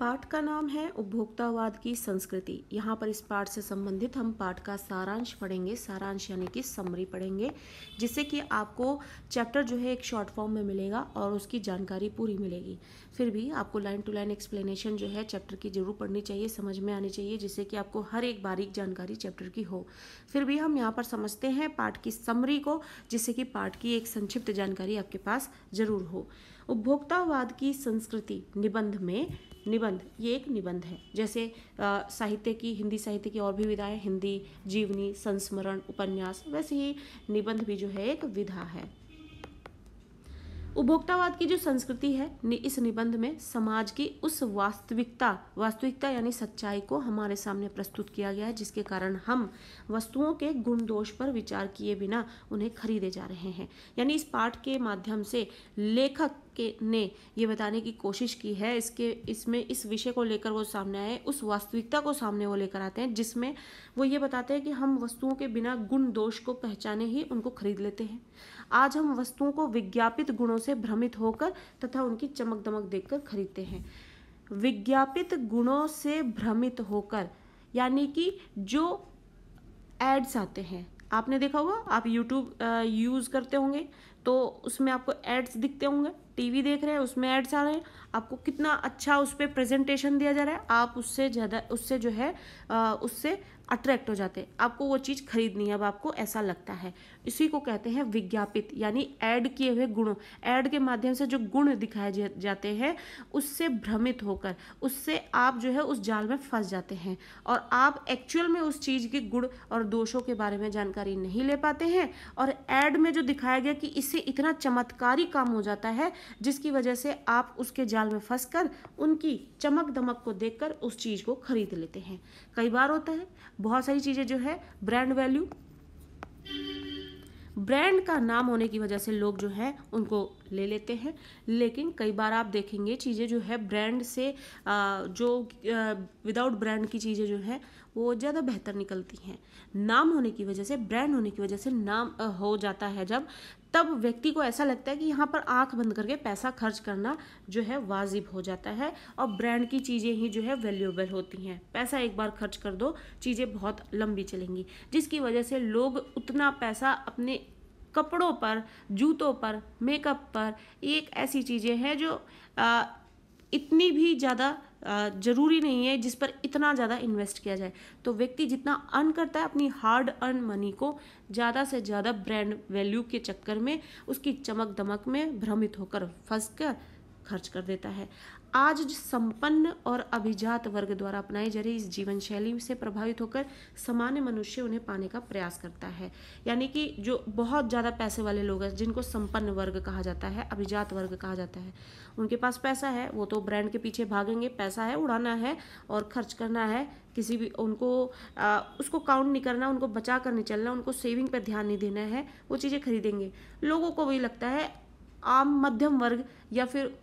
पाठ का नाम है उपभोक्तावाद की संस्कृति यहाँ पर इस पाठ से संबंधित हम पाठ का सारांश पढ़ेंगे सारांश यानी कि समरी पढ़ेंगे जिससे कि आपको चैप्टर जो है एक शॉर्ट फॉर्म में मिलेगा और उसकी जानकारी पूरी मिलेगी फिर भी आपको लाइन टू लाइन एक्सप्लेनेशन जो है चैप्टर की जरूर पढ़नी चाहिए समझ में आनी चाहिए जिससे कि आपको हर एक बारीक जानकारी चैप्टर की हो फिर भी हम यहाँ पर समझते हैं पाठ की समरी को जिससे कि पाठ की एक संक्षिप्त जानकारी आपके पास जरूर हो उपभोक्तावाद की संस्कृति निबंध में निबंध ये एक निबंध है जैसे साहित्य की हिंदी साहित्य की और भी विधाएं हिंदी जीवनी संस्मरण उपन्यास वैसे ही निबंध भी जो है एक विधा है उपभोक्तावाद की जो संस्कृति है इस निबंध में समाज की उस वास्तविकता वास्तविकता यानी सच्चाई को हमारे सामने प्रस्तुत किया गया है जिसके कारण हम वस्तुओं के गुण दोष पर विचार किए बिना उन्हें खरीदे जा रहे हैं यानी इस पाठ के माध्यम से लेखक के ने ये बताने की कोशिश की है इसके इसमें इस विषय को लेकर वो सामने आए उस वास्तविकता को सामने वो लेकर आते हैं जिसमें वो ये बताते हैं कि हम वस्तुओं के बिना गुण दोष को पहचाने ही उनको खरीद लेते हैं आज हम वस्तुओं को विज्ञापित गुणों से भ्रमित होकर तथा उनकी चमक दमक देख खरीदते हैं विज्ञापित गुणों से भ्रमित होकर यानी कि जो एड्स आते हैं आपने देखा होगा आप यूट्यूब यूज़ करते होंगे तो उसमें आपको एड्स दिखते होंगे टीवी देख रहे हैं उसमें एड्स आ रहे हैं आपको कितना अच्छा उस पर प्रेजेंटेशन दिया जा रहा है आप उससे ज़्यादा उससे जो है उससे अट्रैक्ट हो जाते हैं आपको वो चीज़ खरीदनी है अब आपको ऐसा लगता है इसी को कहते हैं विज्ञापित यानी ऐड किए हुए गुणों ऐड के माध्यम से जो गुण दिखाए जाते हैं उससे भ्रमित होकर उससे आप जो है उस जाल में फंस जाते हैं और आप एक्चुअल में उस चीज़ के गुण और दोषों के बारे में जानकारी नहीं ले पाते हैं और ऐड में जो दिखाया गया कि इससे इतना चमत्कारी काम हो जाता है जिसकी वजह से आप उसके जाल जाल में फंसकर उनकी चमक दमक को देखकर उस चीज़ को खरीद लेते हैं कई बार होता है बहुत सारी चीज़ें जो है ब्रांड वैल्यू ब्रांड का नाम होने की वजह से लोग जो है उनको ले लेते हैं लेकिन कई बार आप देखेंगे चीज़ें जो है ब्रांड से जो विदाउट ब्रांड की चीज़ें जो हैं वो ज़्यादा बेहतर निकलती हैं नाम होने की वजह से ब्रांड होने की वजह से नाम हो जाता है जब तब व्यक्ति को ऐसा लगता है कि यहाँ पर आंख बंद करके पैसा खर्च करना जो है वाजिब हो जाता है और ब्रांड की चीज़ें ही जो है वैल्यूएबल होती हैं पैसा एक बार खर्च कर दो चीज़ें बहुत लंबी चलेंगी जिसकी वजह से लोग उतना पैसा अपने कपड़ों पर जूतों पर मेकअप पर एक ऐसी चीज़ें हैं जो आ, इतनी भी ज़्यादा ज़रूरी नहीं है जिस पर इतना ज़्यादा इन्वेस्ट किया जाए तो व्यक्ति जितना अर्न करता है अपनी हार्ड अर्न मनी को ज़्यादा से ज़्यादा ब्रांड वैल्यू के चक्कर में उसकी चमक दमक में भ्रमित होकर फंस कर खर्च कर देता है आज संपन्न और अभिजात वर्ग द्वारा अपनाई जा रही इस जीवन शैली से प्रभावित होकर सामान्य मनुष्य उन्हें पाने का प्रयास करता है यानी कि जो बहुत ज़्यादा पैसे वाले लोग हैं जिनको संपन्न वर्ग कहा जाता है अभिजात वर्ग कहा जाता है उनके पास पैसा है वो तो ब्रांड के पीछे भागेंगे पैसा है उड़ाना है और खर्च करना है किसी भी उनको आ, उसको काउंट नहीं करना उनको बचा कर नहीं चलना उनको सेविंग पर ध्यान नहीं देना है वो चीज़ें खरीदेंगे लोगों को वही लगता है आम मध्यम वर्ग या फिर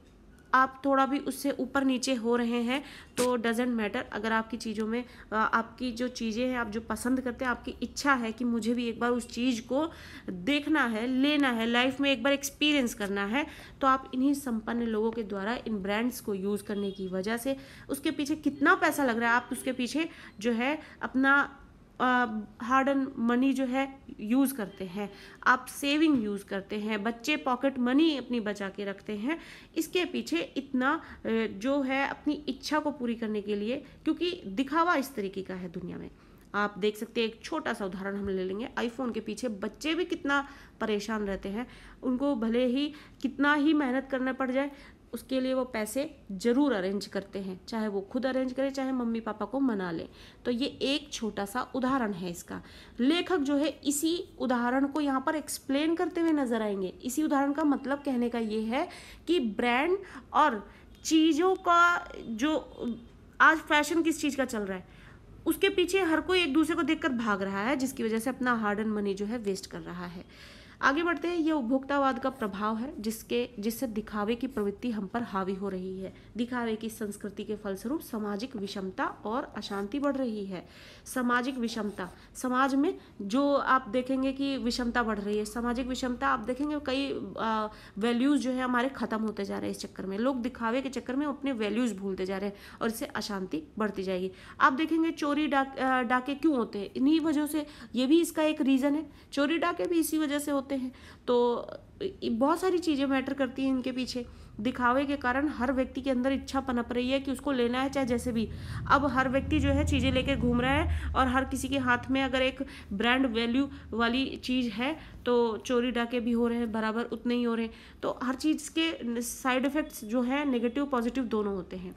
आप थोड़ा भी उससे ऊपर नीचे हो रहे हैं तो डजेंट मैटर अगर आपकी चीज़ों में आपकी जो चीज़ें हैं आप जो पसंद करते हैं आपकी इच्छा है कि मुझे भी एक बार उस चीज़ को देखना है लेना है लाइफ में एक बार एक्सपीरियंस करना है तो आप इन्हीं संपन्न लोगों के द्वारा इन ब्रांड्स को यूज़ करने की वजह से उसके पीछे कितना पैसा लग रहा है आप उसके पीछे जो है अपना हार्ड एंड मनी जो है यूज़ करते हैं आप सेविंग यूज़ करते हैं बच्चे पॉकेट मनी अपनी बचा के रखते हैं इसके पीछे इतना जो है अपनी इच्छा को पूरी करने के लिए क्योंकि दिखावा इस तरीके का है दुनिया में आप देख सकते हैं एक छोटा सा उदाहरण हम ले लेंगे आईफोन के पीछे बच्चे भी कितना परेशान रहते हैं उनको भले ही कितना ही मेहनत करना पड़ जाए उसके लिए वो पैसे ज़रूर अरेंज करते हैं चाहे वो खुद अरेंज करें चाहे मम्मी पापा को मना लें तो ये एक छोटा सा उदाहरण है इसका लेखक जो है इसी उदाहरण को यहाँ पर एक्सप्लेन करते हुए नजर आएंगे इसी उदाहरण का मतलब कहने का ये है कि ब्रांड और चीज़ों का जो आज फैशन किस चीज़ का चल रहा है उसके पीछे हर कोई एक दूसरे को देखकर भाग रहा है जिसकी वजह से अपना हार्ड एंड मनी जो है वेस्ट कर रहा है आगे बढ़ते हैं ये उपभोक्तावाद का प्रभाव है जिसके जिससे दिखावे की प्रवृत्ति हम पर हावी हो रही है दिखावे की संस्कृति के फलस्वरूप सामाजिक विषमता और अशांति बढ़ रही है सामाजिक विषमता समाज में जो आप देखेंगे कि विषमता बढ़ रही है सामाजिक विषमता आप देखेंगे कई वैल्यूज़ जो है हमारे ख़त्म होते जा रहे हैं इस चक्कर में लोग दिखावे के चक्कर में अपने वैल्यूज़ भूलते जा रहे हैं और इससे अशांति बढ़ती जाएगी आप देखेंगे चोरी डाके क्यों होते हैं इन्हीं वजह से ये भी इसका एक रीज़न है चोरी डाके भी इसी वजह से होते होते हैं तो बहुत सारी चीज़ें मैटर करती हैं इनके पीछे दिखावे के कारण हर व्यक्ति के अंदर इच्छा पनप रही है कि उसको लेना है चाहे जैसे भी अब हर व्यक्ति जो है चीज़ें लेके घूम रहा है और हर किसी के हाथ में अगर एक ब्रांड वैल्यू वाली चीज़ है तो चोरी डाके भी हो रहे हैं बराबर उतने ही हो रहे हैं तो हर चीज़ के साइड इफ़ेक्ट्स जो है नेगेटिव पॉजिटिव दोनों होते हैं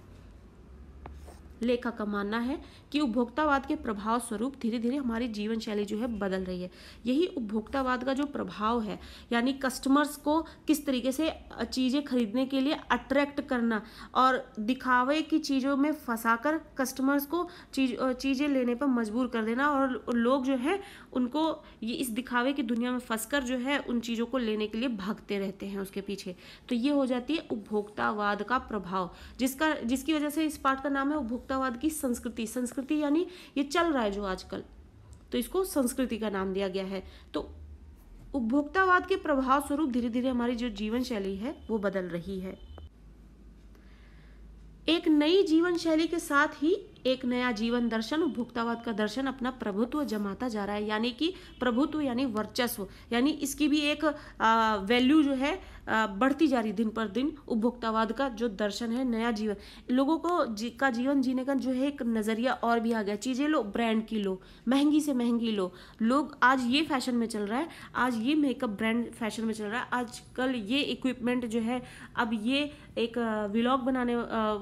लेखक का मानना है कि उपभोक्तावाद के प्रभाव स्वरूप धीरे धीरे हमारी जीवन शैली जो है बदल रही है यही उपभोक्तावाद का जो प्रभाव है यानी कस्टमर्स को किस तरीके से चीज़ें खरीदने के लिए अट्रैक्ट करना और दिखावे की चीज़ों में फंसाकर कस्टमर्स को चीज चीज़ें लेने पर मजबूर कर देना और लोग जो है उनको ये इस दिखावे की दुनिया में फंसकर जो है उन चीज़ों को लेने के लिए भागते रहते हैं उसके पीछे तो ये हो जाती है उपभोक्तावाद का प्रभाव जिसका जिसकी वजह से इस पाठ का नाम है उपभोक्तावाद की संस्कृति संस्कृति यानी ये चल रहा है जो आजकल तो इसको संस्कृति का नाम दिया गया है तो उपभोक्तावाद के प्रभाव स्वरूप धीरे धीरे हमारी जो जीवन शैली है वो बदल रही है एक नई जीवन शैली के साथ ही एक नया जीवन दर्शन उपभोक्तावाद का दर्शन अपना प्रभुत्व जमाता जा रहा है यानी कि प्रभुत्व यानी वर्चस्व यानी इसकी भी एक वैल्यू जो है बढ़ती जा रही दिन पर दिन उपभोक्तावाद का जो दर्शन है नया जीवन लोगों को जी, का जीवन जीने का जो है एक नज़रिया और भी आ गया चीज़ें लो ब्रांड की लो महंगी से महंगी लो लोग आज ये फैशन में चल रहा है आज ये मेकअप ब्रांड फैशन में चल रहा है आजकल ये इक्विपमेंट जो है अब ये एक व्लॉग बनाने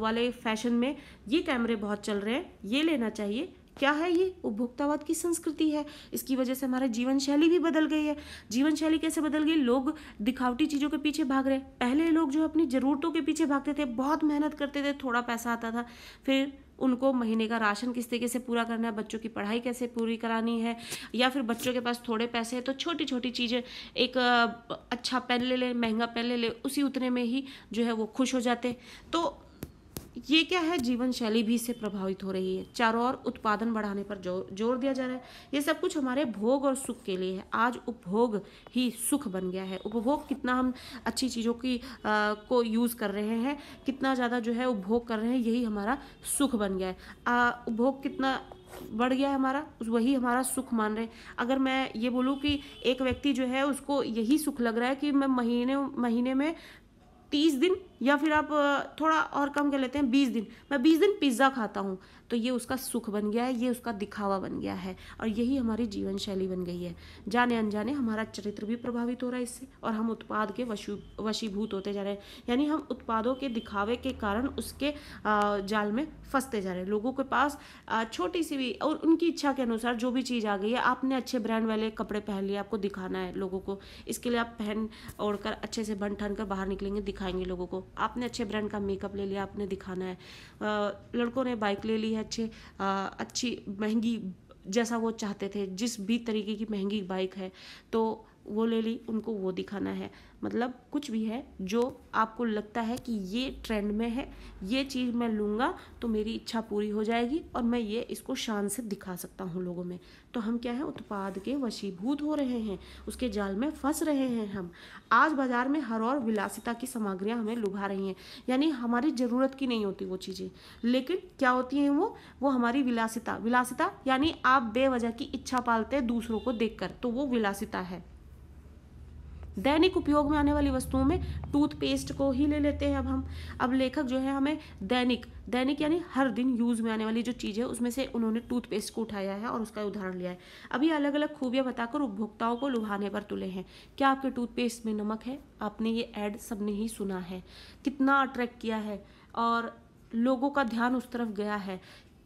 वाले फैशन में ये कैमरे बहुत चल रहे हैं ये लेना चाहिए क्या है ये उपभोक्तावाद की संस्कृति है इसकी वजह से हमारा जीवन शैली भी बदल गई है जीवन शैली कैसे बदल गई लोग दिखावटी चीज़ों के पीछे भाग रहे पहले लोग जो अपनी ज़रूरतों के पीछे भागते थे बहुत मेहनत करते थे थोड़ा पैसा आता था फिर उनको महीने का राशन किस तरीके से पूरा करना है बच्चों की पढ़ाई कैसे पूरी करानी है या फिर बच्चों के पास थोड़े पैसे हैं तो छोटी छोटी चीज़ें एक अच्छा पेन ले लें महंगा पेन ले लें उसी उतने में ही जो है वो खुश हो जाते तो ये क्या है जीवन शैली भी इससे प्रभावित हो रही है चारों ओर उत्पादन बढ़ाने पर जोर जोर दिया जा रहा है ये सब कुछ हमारे भोग और सुख के लिए है आज उपभोग ही सुख बन गया है उपभोग कितना हम अच्छी चीज़ों की आ, को यूज़ कर रहे हैं कितना ज़्यादा जो है उपभोग कर रहे हैं यही हमारा सुख बन गया है उपभोग कितना बढ़ गया है हमारा वही हमारा सुख मान रहे हैं अगर मैं ये बोलूँ कि एक व्यक्ति जो है उसको यही सुख लग रहा है कि मैं महीने महीने में तीस दिन या फिर आप थोड़ा और कम कर लेते हैं बीस दिन मैं बीस दिन पिज़्ज़ा खाता हूँ तो ये उसका सुख बन गया है ये उसका दिखावा बन गया है और यही हमारी जीवन शैली बन गई है जाने अनजाने हमारा चरित्र भी प्रभावित हो रहा है इससे और हम उत्पाद के वशु वशीभूत होते जा रहे हैं यानी हम उत्पादों के दिखावे के कारण उसके जाल में फंसते जा रहे हैं लोगों के पास छोटी सी भी और उनकी इच्छा के अनुसार जो भी चीज़ आ गई है आपने अच्छे ब्रांड वाले कपड़े पहन लिए आपको दिखाना है लोगों को इसके लिए आप पहन ओढ़ कर अच्छे से बन ठन कर बाहर निकलेंगे दिखाएंगे लोगों को आपने अच्छे ब्रांड का मेकअप ले लिया आपने दिखाना है लड़कों ने बाइक ले ली है अच्छे अच्छी महंगी जैसा वो चाहते थे जिस भी तरीके की महंगी बाइक है तो वो ले ली उनको वो दिखाना है मतलब कुछ भी है जो आपको लगता है कि ये ट्रेंड में है ये चीज़ मैं लूँगा तो मेरी इच्छा पूरी हो जाएगी और मैं ये इसको शान से दिखा सकता हूँ लोगों में तो हम क्या है उत्पाद के वशीभूत हो रहे हैं उसके जाल में फंस रहे हैं हम आज बाज़ार में हर और विलासिता की सामग्रियाँ हमें लुभा रही हैं यानी हमारी ज़रूरत की नहीं होती वो चीज़ें लेकिन क्या होती हैं वो वो हमारी विलासिता विलासिता यानी आप बेवजह की इच्छा पालते हैं दूसरों को देख तो वो विलासिता है दैनिक उपयोग में आने वाली वस्तुओं में टूथपेस्ट को ही ले लेते हैं अब हम अब लेखक जो है हमें दैनिक दैनिक यानी हर दिन यूज में आने वाली जो चीज़ है उसमें से उन्होंने टूथपेस्ट को उठाया है और उसका उदाहरण लिया है अभी अलग अलग खूबियाँ बताकर उपभोक्ताओं को लुभाने पर तुले हैं क्या आपके टूथपेस्ट में नमक है आपने ये एड सबने ही सुना है कितना अट्रैक्ट किया है और लोगों का ध्यान उस तरफ गया है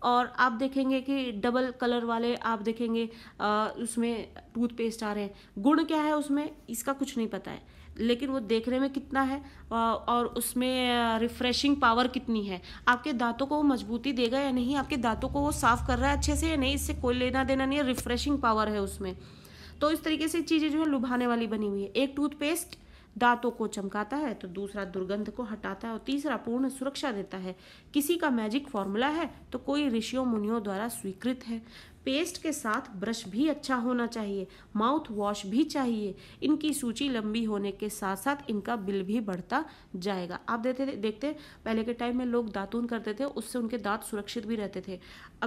और आप देखेंगे कि डबल कलर वाले आप देखेंगे आ, उसमें टूथपेस्ट आ रहे हैं गुण क्या है उसमें इसका कुछ नहीं पता है लेकिन वो देखने में कितना है और उसमें रिफ्रेशिंग पावर कितनी है आपके दांतों को वो मजबूती देगा या नहीं आपके दांतों को वो साफ़ कर रहा है अच्छे से या नहीं इससे कोई लेना देना नहीं है रिफ्रेशिंग पावर है उसमें तो इस तरीके से चीज़ें जो है लुभाने वाली बनी हुई है एक टूथपेस्ट दांतों को चमकाता है तो दूसरा दुर्गंध को हटाता है और तीसरा पूर्ण सुरक्षा देता है किसी का मैजिक फॉर्मूला है तो कोई ऋषियों मुनियों द्वारा स्वीकृत है पेस्ट के साथ ब्रश भी अच्छा होना चाहिए माउथ वॉश भी चाहिए इनकी सूची लंबी होने के साथ साथ इनका बिल भी बढ़ता जाएगा आप देते देखते पहले के टाइम में लोग दातून करते थे उससे उनके दांत सुरक्षित भी रहते थे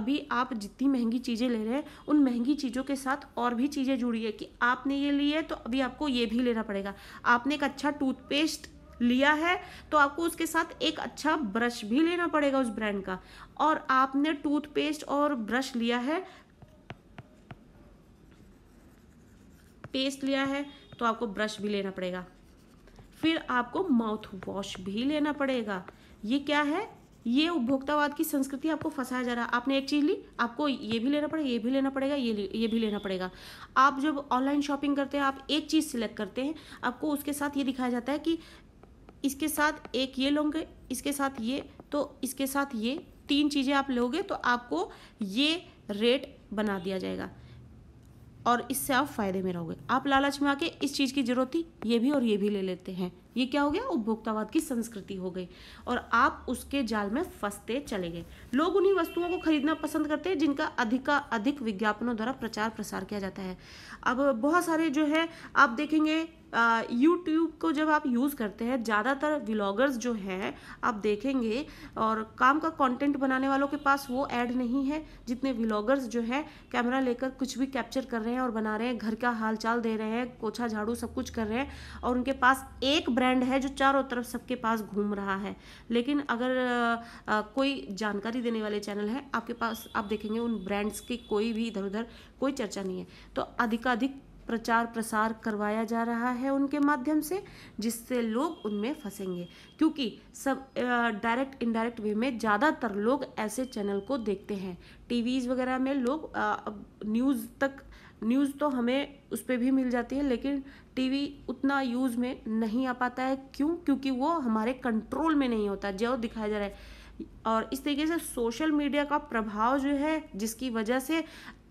अभी आप जितनी महंगी चीज़ें ले रहे हैं उन महंगी चीज़ों के साथ और भी चीज़ें जुड़ी है कि आपने ये ली है तो अभी आपको ये भी लेना पड़ेगा आपने एक अच्छा टूथपेस्ट लिया है तो आपको उसके साथ एक अच्छा ब्रश भी लेना पड़ेगा उस ब्रांड का और आपने टूथपेस्ट और ब्रश लिया है पेस्ट लिया है तो आपको ब्रश भी लेना पड़ेगा फिर आपको माउथ वॉश भी लेना पड़ेगा ये क्या है ये उपभोक्तावाद की संस्कृति आपको फंसाया जा रहा है आपने एक चीज़ ली आपको ये भी लेना पड़ेगा ये भी लेना पड़ेगा ये ये भी लेना पड़ेगा आप जब ऑनलाइन शॉपिंग करते हैं आप एक चीज़ सिलेक्ट करते हैं आपको उसके साथ ये दिखाया जाता है कि इसके साथ एक ये लोगे इसके साथ ये तो इसके साथ ये तीन चीज़ें आप लोगे तो आपको ये रेट बना दिया जाएगा और इससे आप फ़ायदे में रहोगे आप लालच में आके इस चीज़ की ज़रूरत थी ये भी और ये भी ले लेते हैं ये क्या हो गया उपभोक्तावाद की संस्कृति हो गई और आप उसके जाल में फंसते चले गए लोग उन्हीं वस्तुओं को खरीदना पसंद करते हैं जिनका अधिका अधिक विज्ञापनों द्वारा प्रचार प्रसार किया जाता है अब बहुत सारे जो है आप देखेंगे यूट्यूब को जब आप यूज़ करते हैं ज़्यादातर व्लॉगर्स जो हैं आप देखेंगे और काम का कंटेंट बनाने वालों के पास वो ऐड नहीं है जितने व्लॉगर्स जो हैं कैमरा लेकर कुछ भी कैप्चर कर रहे हैं और बना रहे हैं घर का हालचाल दे रहे हैं कोछा झाड़ू सब कुछ कर रहे हैं और उनके पास एक ब्रांड है जो चारों तरफ सबके पास घूम रहा है लेकिन अगर आ, कोई जानकारी देने वाले चैनल है आपके पास आप देखेंगे उन ब्रांड्स की कोई भी इधर उधर कोई चर्चा नहीं है तो अधिकाधिक प्रचार प्रसार करवाया जा रहा है उनके माध्यम से जिससे लोग उनमें फंसेंगे क्योंकि सब डायरेक्ट इनडायरेक्ट वे में ज़्यादातर लोग ऐसे चैनल को देखते हैं टीवीज़ वगैरह में लोग न्यूज़ तक न्यूज़ तो हमें उस पर भी मिल जाती है लेकिन टीवी उतना यूज़ में नहीं आ पाता है क्यों क्योंकि वो हमारे कंट्रोल में नहीं होता जो दिखाया जा रहा है और इस तरीके से सोशल मीडिया का प्रभाव जो है जिसकी वजह से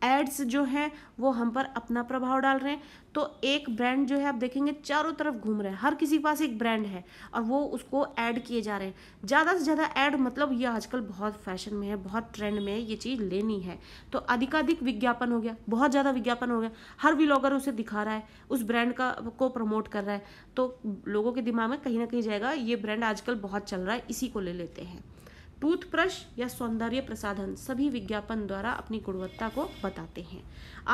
एड्स जो हैं वो हम पर अपना प्रभाव डाल रहे हैं तो एक ब्रांड जो है आप देखेंगे चारों तरफ घूम रहे हैं हर किसी के पास एक ब्रांड है और वो उसको ऐड किए जा रहे हैं ज़्यादा से ज़्यादा ऐड मतलब ये आजकल बहुत फैशन में है बहुत ट्रेंड में है ये चीज़ लेनी है तो अधिकाधिक विज्ञापन हो गया बहुत ज़्यादा विज्ञापन हो गया हर व्लॉगर उसे दिखा रहा है उस ब्रांड का को प्रमोट कर रहा है तो लोगों के दिमाग में कहीं ना कहीं जाएगा ये ब्रांड आजकल बहुत चल रहा है इसी को ले लेते हैं टूथब्रश या सौंदर्य प्रसाधन सभी विज्ञापन द्वारा अपनी गुणवत्ता को बताते हैं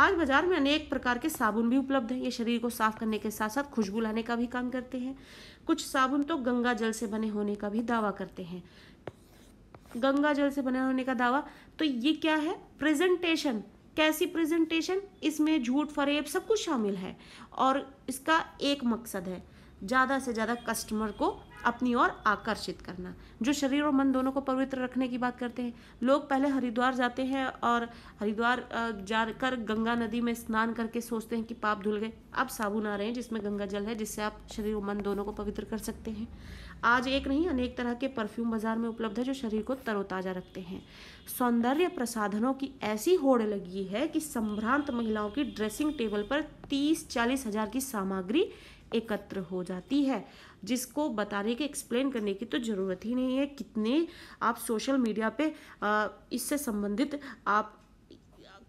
आज बाजार में अनेक प्रकार के साबुन भी उपलब्ध हैं ये शरीर को साफ करने के साथ साथ खुशबू लाने का भी काम करते हैं कुछ साबुन तो गंगा जल से बने होने का भी दावा करते हैं गंगा जल से बने होने का दावा तो ये क्या है प्रेजेंटेशन कैसी प्रेजेंटेशन इसमें झूठ फरेब सब कुछ शामिल है और इसका एक मकसद है ज़्यादा से ज़्यादा कस्टमर को अपनी ओर आकर्षित करना जो शरीर और मन दोनों को पवित्र रखने की बात करते हैं लोग पहले हरिद्वार जाते हैं और हरिद्वार जाकर गंगा नदी में स्नान करके सोचते हैं कि पाप धुल गए अब साबुन आ रहे हैं जिसमें गंगा जल है जिससे आप शरीर और मन दोनों को पवित्र कर सकते हैं आज एक नहीं अनेक तरह के परफ्यूम बाजार में उपलब्ध है जो शरीर को तरोताजा रखते हैं सौंदर्य प्रसाधनों की ऐसी होड़ लगी है कि संभ्रांत महिलाओं की ड्रेसिंग टेबल पर तीस चालीस हजार की सामग्री एकत्र हो जाती है जिसको बताने की एक्सप्लेन करने की तो ज़रूरत ही नहीं है कितने आप सोशल मीडिया पे इससे संबंधित आप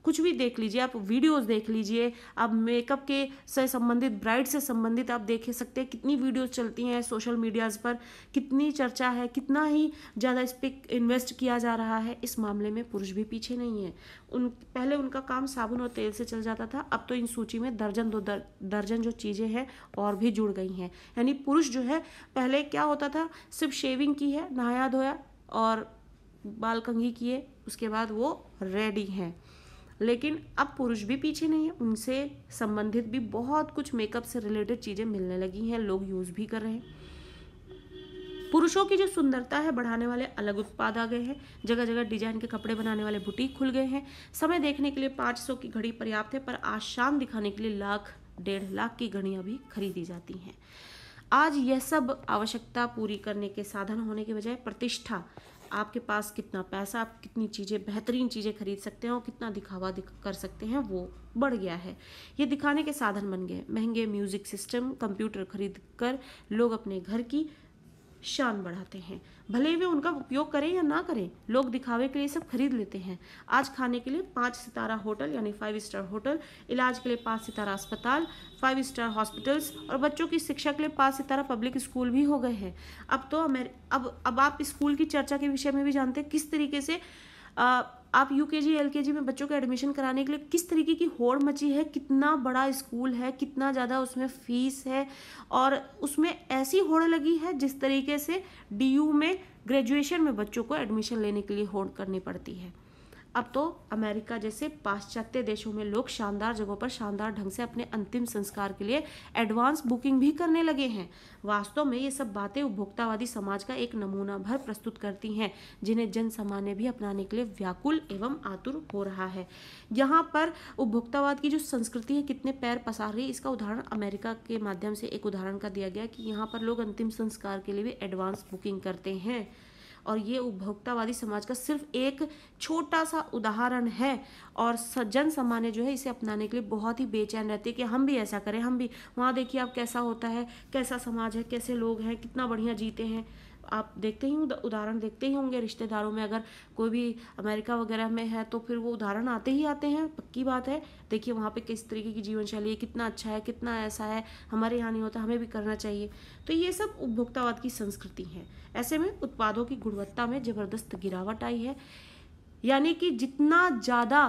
कुछ भी देख लीजिए आप वीडियोस देख लीजिए आप मेकअप के से संबंधित ब्राइड से संबंधित आप देख सकते हैं कितनी वीडियोस चलती हैं सोशल मीडियाज़ पर कितनी चर्चा है कितना ही ज़्यादा इस पर इन्वेस्ट किया जा रहा है इस मामले में पुरुष भी पीछे नहीं है उन पहले उनका काम साबुन और तेल से चल जाता था अब तो इन सूची में दर्जन दो दर, दर्जन जो चीज़ें हैं और भी जुड़ गई हैं यानी पुरुष जो है पहले क्या होता था सिर्फ शेविंग की है नहाया धोया और बाल कंघी किए उसके बाद वो रेडी हैं लेकिन अब पुरुष भी पीछे नहीं है उनसे संबंधित भी बहुत कुछ मेकअप से रिलेटेड चीज़ें मिलने लगी हैं लोग यूज़ भी कर रहे हैं पुरुषों की जो सुंदरता है बढ़ाने वाले अलग उत्पाद आ गए हैं जगह जगह डिजाइन के कपड़े बनाने वाले बुटीक खुल गए हैं समय देखने के लिए 500 की घड़ी पर्याप्त है पर आज शाम दिखाने के लिए लाख डेढ़ लाख की घड़ियां भी खरीदी जाती हैं आज यह सब आवश्यकता पूरी करने के साधन होने के बजाय प्रतिष्ठा आपके पास कितना पैसा आप कितनी चीज़ें बेहतरीन चीज़ें खरीद सकते हैं और कितना दिखावा दिख, कर सकते हैं वो बढ़ गया है ये दिखाने के साधन बन गए महंगे म्यूज़िक सिस्टम कंप्यूटर खरीद कर लोग अपने घर की शान बढ़ाते हैं भले वे उनका उपयोग करें या ना करें लोग दिखावे के लिए सब खरीद लेते हैं आज खाने के लिए पाँच सितारा होटल यानी फाइव स्टार होटल इलाज के लिए पाँच सितारा अस्पताल फाइव स्टार हॉस्पिटल्स और बच्चों की शिक्षा के लिए पाँच सितारा पब्लिक स्कूल भी हो गए हैं अब तो अब अब आप स्कूल की चर्चा के विषय में भी जानते हैं किस तरीके से आ, आप यू के जी एल के जी में बच्चों को एडमिशन कराने के लिए किस तरीके की होड़ मची है कितना बड़ा स्कूल है कितना ज़्यादा उसमें फीस है और उसमें ऐसी होड़ लगी है जिस तरीके से डी यू में ग्रेजुएशन में बच्चों को एडमिशन लेने के लिए होड़ करनी पड़ती है अब तो अमेरिका जैसे पाश्चात्य देशों में लोग शानदार जगहों पर शानदार ढंग से अपने अंतिम संस्कार के लिए एडवांस बुकिंग भी करने लगे हैं वास्तव में ये सब बातें उपभोक्तावादी समाज का एक नमूना भर प्रस्तुत करती हैं जिन्हें जन सामान्य भी अपनाने के लिए व्याकुल एवं आतुर हो रहा है यहाँ पर उपभोक्तावाद की जो संस्कृति है कितने पैर पसार रही इसका उदाहरण अमेरिका के माध्यम से एक उदाहरण का दिया गया कि यहाँ पर लोग अंतिम संस्कार के लिए भी एडवांस बुकिंग करते हैं और ये उपभोक्तावादी समाज का सिर्फ एक छोटा सा उदाहरण है और जन सामान्य जो है इसे अपनाने के लिए बहुत ही बेचैन रहती है कि हम भी ऐसा करें हम भी वहाँ देखिए आप कैसा होता है कैसा समाज है कैसे लोग हैं कितना बढ़िया जीते हैं आप देखते ही उदाहरण देखते ही होंगे रिश्तेदारों में अगर कोई भी अमेरिका वगैरह में है तो फिर वो उदाहरण आते ही आते हैं पक्की बात है देखिए वहाँ पे किस तरीके की जीवन शैली है कितना अच्छा है कितना ऐसा है हमारे यहाँ नहीं होता हमें भी करना चाहिए तो ये सब उपभोक्तावाद की संस्कृति है ऐसे में उत्पादों की गुणवत्ता में ज़बरदस्त गिरावट आई है यानी कि जितना ज़्यादा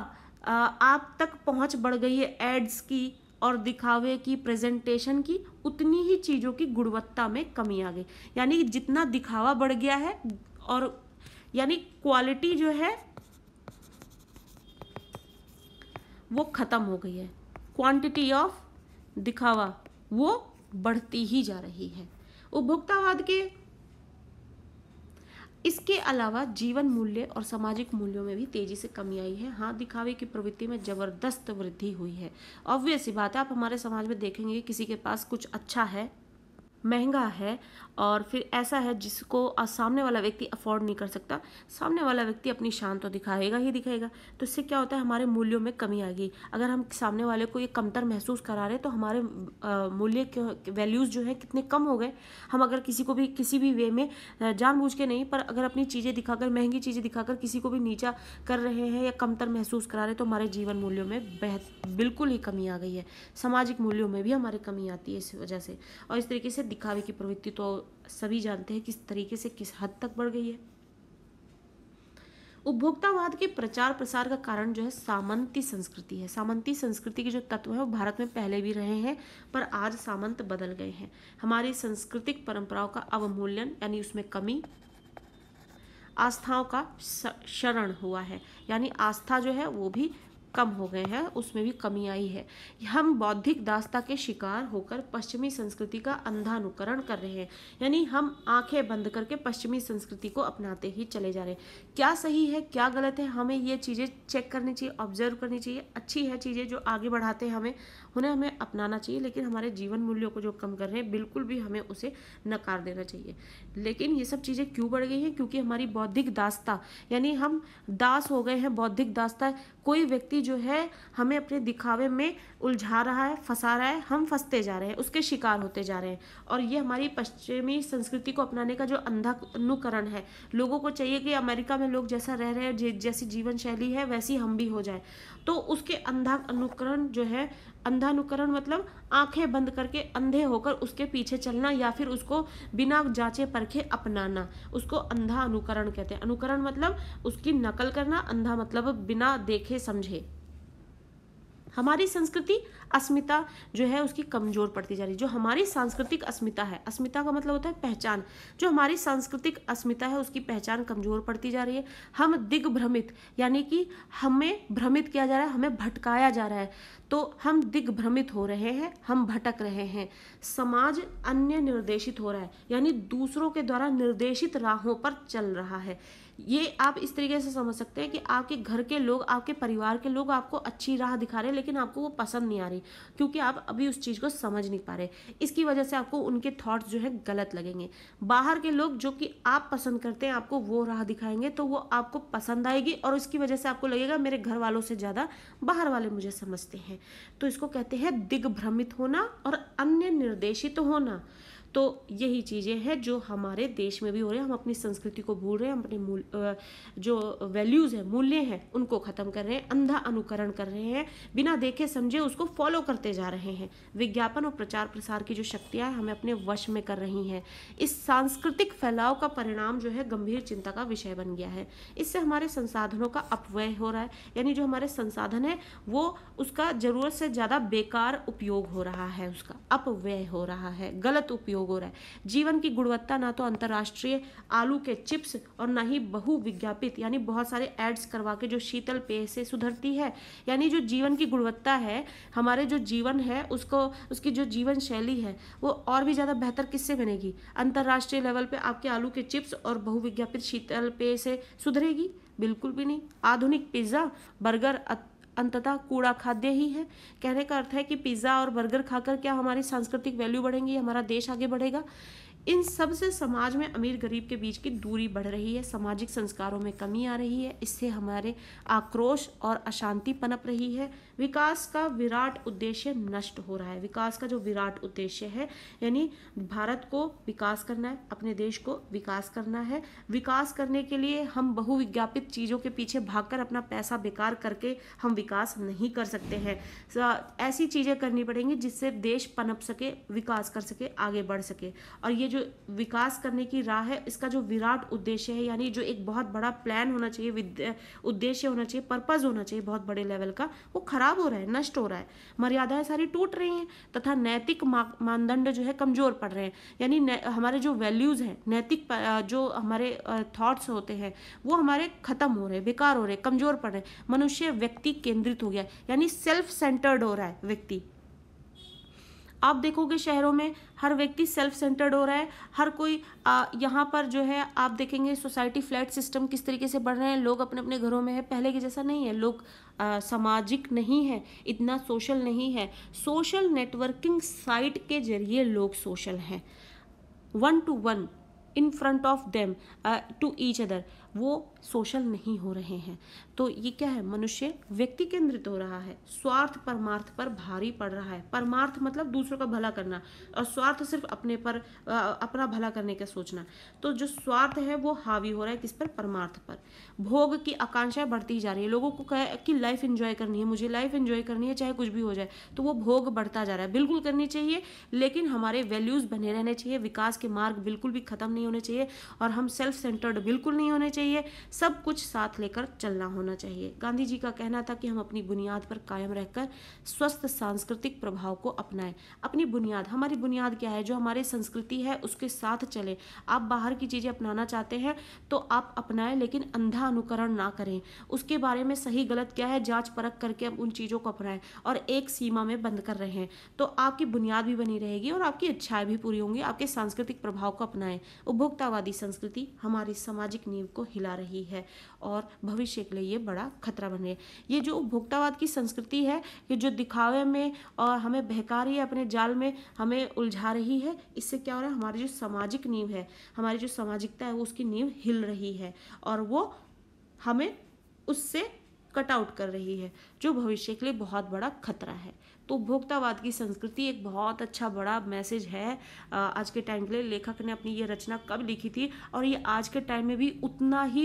आप तक पहुँच बढ़ गई है एड्स की और दिखावे की प्रेजेंटेशन की उतनी ही चीज़ों की गुणवत्ता में कमी आ गई यानी जितना दिखावा बढ़ गया है और यानी क्वालिटी जो है वो ख़त्म हो गई है क्वांटिटी ऑफ दिखावा वो बढ़ती ही जा रही है उपभोक्तावाद के इसके अलावा जीवन मूल्य और सामाजिक मूल्यों में भी तेजी से कमी आई है हाँ दिखावे की प्रवृत्ति में जबरदस्त वृद्धि हुई है ऑब्वियस ही बात है आप हमारे समाज में देखेंगे किसी के पास कुछ अच्छा है महंगा है और फिर ऐसा है जिसको सामने वाला व्यक्ति अफोर्ड नहीं कर सकता सामने वाला व्यक्ति अपनी शान तो दिखाएगा ही दिखाएगा तो इससे क्या होता है हमारे मूल्यों में कमी आएगी अगर हम सामने वाले को ये कमतर महसूस करा रहे तो हमारे मूल्य वैल्यूज़ जो है कितने कम हो गए हम अगर किसी को भी किसी भी वे में जानबूझ के नहीं पर अगर अपनी चीज़ें दिखाकर महंगी चीज़ें दिखाकर किसी को भी नीचा कर रहे हैं या कमतर महसूस करा रहे तो हमारे जीवन मूल्यों में बेहद बिल्कुल ही कमी आ गई है सामाजिक मूल्यों में भी हमारी कमी आती है इस वजह से और इस तरीके से दिखावे की प्रवृत्ति तो सभी जानते हैं किस तरीके से किस हद तक बढ़ गई है उपभोक्तावाद के प्रचार प्रसार का कारण जो है सामंती संस्कृति है सामंती संस्कृति के जो तत्व हैं वो भारत में पहले भी रहे हैं पर आज सामंत बदल गए हैं हमारी सांस्कृतिक परंपराओं का अवमूल्यन यानी उसमें कमी आस्थाओं का शरण हुआ है यानी आस्था जो है वो भी कम हो गए हैं उसमें भी कमी आई है हम बौद्धिक दास्ता के शिकार होकर पश्चिमी संस्कृति का अंधानुकरण कर रहे हैं यानी हम आंखें बंद करके पश्चिमी संस्कृति को अपनाते ही चले जा रहे हैं क्या सही है क्या गलत है हमें ये चीज़ें चेक करनी चाहिए ऑब्जर्व करनी चाहिए अच्छी है चीज़ें जो आगे बढ़ाते हैं हमें उन्हें हमें अपनाना चाहिए लेकिन हमारे जीवन मूल्यों को जो कम कर रहे हैं बिल्कुल भी हमें उसे नकार देना चाहिए लेकिन ये सब चीज़ें क्यों बढ़ गई हैं क्योंकि हमारी बौद्धिक दास्ता यानी हम दास हो गए हैं बौद्धिक दास्ता कोई व्यक्ति जो है हमें अपने दिखावे में उलझा रहा है फंसा रहा है हम फंसते जा रहे हैं उसके शिकार होते जा रहे हैं और ये हमारी पश्चिमी संस्कृति को अपनाने का जो अंधा अनुकरण है लोगों को चाहिए कि अमेरिका में लोग जैसा रह रहे हैं जैसी जीवन शैली है वैसी हम भी हो जाए तो उसके अंधा अनुकरण जो है अंधानुकरण मतलब आंखें बंद करके अंधे होकर उसके पीछे चलना या फिर उसको बिना जांचे परखे अपनाना उसको अंधा अनुकरण कहते हैं अनुकरण मतलब उसकी नकल करना अंधा मतलब बिना देखे समझे हमारी संस्कृति अस्मिता जो है उसकी कमजोर पड़ती जा रही है जो हमारी सांस्कृतिक अस्मिता है अस्मिता का मतलब होता है पहचान जो हमारी सांस्कृतिक अस्मिता है उसकी पहचान कमजोर पड़ती जा रही है हम दिग्भ्रमित यानी कि हमें भ्रमित किया जा रहा है हमें भटकाया जा रहा है तो हम दिग्भ्रमित हो रहे हैं हम भटक रहे हैं समाज अन्य निर्देशित हो रहा है यानी दूसरों के द्वारा निर्देशित राहों पर चल रहा है ये आप इस तरीके से समझ सकते हैं कि आपके घर के लोग आपके परिवार के लोग आपको अच्छी राह दिखा रहे हैं लेकिन आपको वो पसंद नहीं आ रही क्योंकि आप अभी उस चीज़ को समझ नहीं पा रहे इसकी वजह से आपको उनके थॉट्स जो है गलत लगेंगे बाहर के लोग जो कि आप पसंद करते हैं आपको वो राह दिखाएंगे तो वो आपको पसंद आएगी और इसकी वजह से आपको लगेगा मेरे घर वालों से ज़्यादा बाहर वाले मुझे समझते हैं तो इसको कहते हैं दिग्भ्रमित होना और अन्य निर्देशित होना तो यही चीज़ें हैं जो हमारे देश में भी हो रहे हैं हम अपनी संस्कृति को भूल रहे हैं हम अपने मूल जो वैल्यूज़ हैं मूल्य हैं उनको ख़त्म कर रहे हैं अंधा अनुकरण कर रहे हैं बिना देखे समझे उसको फॉलो करते जा रहे हैं विज्ञापन और प्रचार प्रसार की जो शक्तियाँ हमें अपने वश में कर रही हैं इस सांस्कृतिक फैलाव का परिणाम जो है गंभीर चिंता का विषय बन गया है इससे हमारे संसाधनों का अपव्यय हो रहा है यानी जो हमारे संसाधन है वो उसका ज़रूरत से ज़्यादा बेकार उपयोग हो रहा है उसका अपव्यय हो रहा है गलत उपयोग उपयोग हो रहा है जीवन की गुणवत्ता ना तो अंतर्राष्ट्रीय आलू के चिप्स और ना ही बहुविज्ञापित यानी बहुत सारे एड्स करवा के जो शीतल पेय से सुधरती है यानी जो जीवन की गुणवत्ता है हमारे जो जीवन है उसको उसकी जो जीवन शैली है वो और भी ज़्यादा बेहतर किससे बनेगी अंतर्राष्ट्रीय लेवल पर आपके आलू के चिप्स और बहुविज्ञापित शीतल पेय से सुधरेगी बिल्कुल भी नहीं आधुनिक पिज्ज़ा बर्गर अंततः कूड़ा खाद्य ही है कहने का अर्थ है कि पिज़्ज़ा और बर्गर खाकर क्या हमारी सांस्कृतिक वैल्यू बढ़ेंगी हमारा देश आगे बढ़ेगा इन सब से समाज में अमीर गरीब के बीच की दूरी बढ़ रही है सामाजिक संस्कारों में कमी आ रही है इससे हमारे आक्रोश और अशांति पनप रही है विकास का विराट उद्देश्य नष्ट हो रहा है विकास का जो विराट उद्देश्य है यानी भारत को विकास करना है अपने देश को विकास करना है विकास करने के लिए हम बहुविज्ञापित चीज़ों के पीछे भागकर अपना पैसा बेकार करके हम विकास नहीं कर सकते हैं ऐसी चीज़ें करनी पड़ेंगी जिससे देश पनप सके विकास कर सके आगे बढ़ सके और ये जो जो विकास करने की राह है इसका जो विराट उद्देश्य है यानी जो एक बहुत बड़ा प्लान होना चाहिए उद्देश्य होना चाहिए पर्पज होना चाहिए बहुत बड़े लेवल का वो खराब हो रहा है नष्ट हो रहा है मर्यादाएं सारी टूट रही हैं तथा नैतिक मानदंड जो है कमजोर पड़ रहे हैं यानी हमारे जो वैल्यूज़ हैं नैतिक जो हमारे थॉट्स होते हैं वो हमारे ख़त्म हो रहे बेकार हो रहे कमज़ोर पड़ रहे मनुष्य व्यक्ति केंद्रित हो गया यानी सेल्फ सेंटर्ड हो रहा है व्यक्ति आप देखोगे शहरों में हर व्यक्ति सेल्फ सेंटर्ड हो रहा है हर कोई आ, यहाँ पर जो है आप देखेंगे सोसाइटी फ्लैट सिस्टम किस तरीके से बढ़ रहे हैं लोग अपने अपने घरों में है पहले के जैसा नहीं है लोग आ, सामाजिक नहीं है इतना सोशल नहीं है सोशल नेटवर्किंग साइट के जरिए लोग सोशल हैं one to one in front of them to each other वो सोशल नहीं हो रहे हैं तो ये क्या है मनुष्य व्यक्ति केंद्रित हो रहा है स्वार्थ परमार्थ पर भारी पड़ रहा है परमार्थ मतलब दूसरों का भला करना और स्वार्थ सिर्फ अपने पर अपना भला करने का सोचना तो जो स्वार्थ है वो हावी हो रहा है किस पर परमार्थ पर भोग की आकांक्षाएं बढ़ती जा रही है लोगों को कह कि लाइफ इंजॉय करनी है मुझे लाइफ इंजॉय करनी है चाहे कुछ भी हो जाए तो वो भोग बढ़ता जा रहा है बिल्कुल करनी चाहिए लेकिन हमारे वैल्यूज़ बने रहने चाहिए विकास के मार्ग बिल्कुल भी खत्म नहीं होने चाहिए और हम सेल्फ सेंटर्ड बिल्कुल नहीं होने चाहिए सब कुछ साथ लेकर चलना होना चाहिए गांधी जी का कहना था कि हम अपनी बुनियाद पर कायम रहकर स्वस्थ सांस्कृतिक प्रभाव को अपनाएं अपनी बुनियाद हमारी बुनियाद क्या है जो हमारी संस्कृति है उसके साथ चलें आप बाहर की चीज़ें अपनाना चाहते हैं तो आप अपनाएं लेकिन अंधा अनुकरण ना करें उसके बारे में सही गलत क्या है जांच परख करके हम उन चीज़ों को अपनाएं और एक सीमा में बंद कर रहे हैं तो आपकी बुनियाद भी बनी रहेगी और आपकी इच्छाएं भी पूरी होंगी आपके सांस्कृतिक प्रभाव को अपनाएं उपभोक्तावादी संस्कृति हमारी सामाजिक नींव को हिला रही है रही है और भविष्य के लिए ये बड़ा खतरा बन रही है ये जो उपभोक्तावाद की संस्कृति है कि जो दिखावे में और हमें बहका रही है अपने जाल में हमें उलझा रही है इससे क्या हो रहा है हमारी जो सामाजिक नींव है हमारी जो सामाजिकता है वो उसकी नींव हिल रही है और वो हमें उससे कट आउट कर रही है जो भविष्य के लिए बहुत बड़ा खतरा है तो उपभोक्तावाद की संस्कृति एक बहुत अच्छा बड़ा मैसेज है आज के टाइम के लिए लेखक ने अपनी ये रचना कब लिखी थी और ये आज के टाइम में भी उतना ही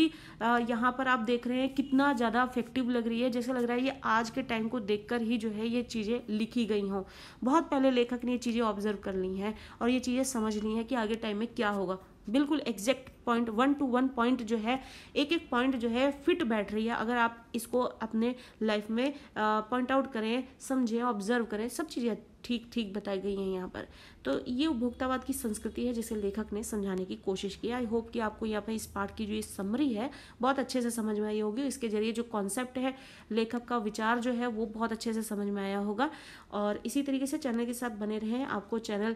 यहाँ पर आप देख रहे हैं कितना ज़्यादा इफेक्टिव लग रही है जैसे लग रहा है ये आज के टाइम को देख ही जो है ये चीज़ें लिखी गई हों बहुत पहले लेखक ने ये चीज़ें ऑब्जर्व कर ली हैं और ये चीज़ें समझ ली हैं कि आगे टाइम में क्या होगा बिल्कुल exact point one to one point जो है एक एक पॉइंट जो है फिट बैठ रही है अगर आप इसको अपने लाइफ में पॉइंट आउट करें समझें ऑब्जर्व करें सब चीज़ें ठीक ठीक बताई गई हैं यहाँ पर तो ये उपभोक्तावाद की संस्कृति है जिसे लेखक ने समझाने की कोशिश की आई होप कि आपको यहाँ पर इस पार्ट की जो इस समरी है बहुत अच्छे से समझ में आई होगी इसके जरिए जो कॉन्सेप्ट है लेखक का विचार जो है वो बहुत अच्छे से समझ में आया होगा और इसी तरीके से चैनल के साथ बने रहें आपको चैनल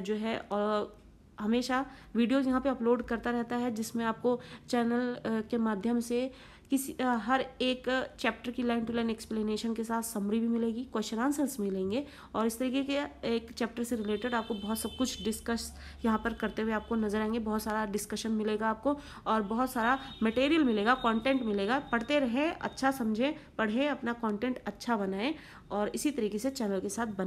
जो है और हमेशा वीडियोस यहाँ पे अपलोड करता रहता है जिसमें आपको चैनल के माध्यम से किसी हर एक चैप्टर की लाइन टू लाइन एक्सप्लेनेशन के साथ समरी भी मिलेगी क्वेश्चन आंसर्स मिलेंगे और इस तरीके के एक चैप्टर से रिलेटेड आपको बहुत सब कुछ डिस्कस यहाँ पर करते हुए आपको नजर आएंगे बहुत सारा डिस्कशन मिलेगा आपको और बहुत सारा मटेरियल मिलेगा कंटेंट मिलेगा पढ़ते रहें अच्छा समझें पढ़ें अपना कॉन्टेंट अच्छा बनाएँ और इसी तरीके से चैनल के साथ